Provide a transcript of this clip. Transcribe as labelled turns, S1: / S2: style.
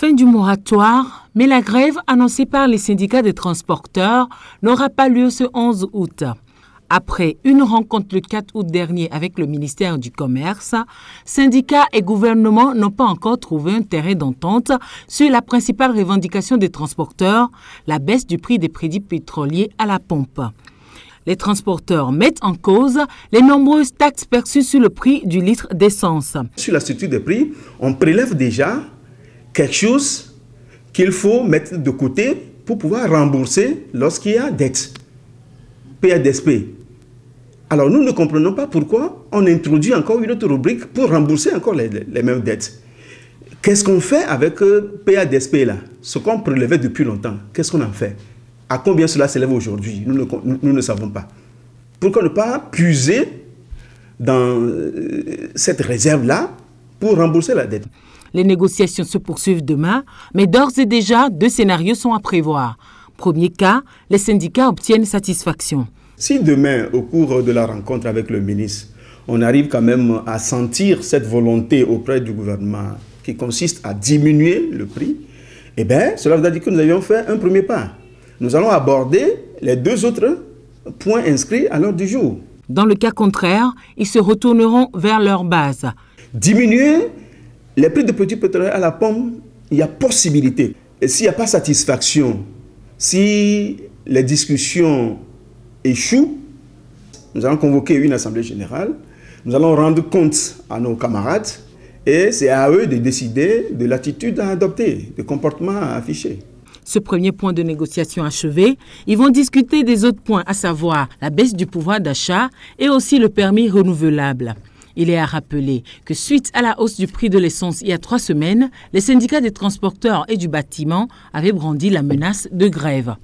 S1: Fin du moratoire, mais la grève annoncée par les syndicats des transporteurs n'aura pas lieu ce 11 août. Après une rencontre le 4 août dernier avec le ministère du Commerce, syndicats et gouvernement n'ont pas encore trouvé un terrain d'entente sur la principale revendication des transporteurs, la baisse du prix des prédits pétroliers à la pompe. Les transporteurs mettent en cause les nombreuses taxes
S2: perçues sur le prix du litre d'essence. Sur la structure des prix, on prélève déjà quelque chose qu'il faut mettre de côté pour pouvoir rembourser lorsqu'il y a dette. PADSP. Alors nous ne comprenons pas pourquoi on introduit encore une autre rubrique pour rembourser encore les, mêmes dettes. Qu'est-ce qu'on fait avec PADSP euh, là Ce qu'on prélevait depuis longtemps, qu'est-ce qu'on en fait À combien cela s'élève aujourd'hui nous ne savons pas. Pourquoi ne pas puiser dans euh, cette réserve là pour rembourser la dette
S1: les négociations se poursuivent demain, mais d'ores et déjà, deux scénarios sont à prévoir. Premier cas, les syndicats obtiennent satisfaction.
S2: Si demain, au cours de la rencontre avec le ministre, on arrive quand même à sentir cette volonté auprès du gouvernement qui consiste à diminuer le prix, eh bien, cela veut dire que nous avions fait un premier pas. Nous allons aborder les deux autres points inscrits à l'ordre du jour.
S1: Dans le cas contraire, ils se retourneront vers leur base.
S2: Diminuer les prix de petit pétrole à la pomme, il y a possibilité. Et s'il n'y a pas satisfaction, si les discussions échouent, nous allons convoquer une assemblée générale, nous allons rendre compte à nos camarades et c'est à eux de décider de l'attitude à adopter, de comportement à afficher.
S1: Ce premier point de négociation achevé, ils vont discuter des autres points, à savoir la baisse du pouvoir d'achat et aussi le permis renouvelable. Il est à rappeler que suite à la hausse du prix de l'essence il y a trois semaines, les syndicats des transporteurs et du bâtiment avaient brandi la menace de grève.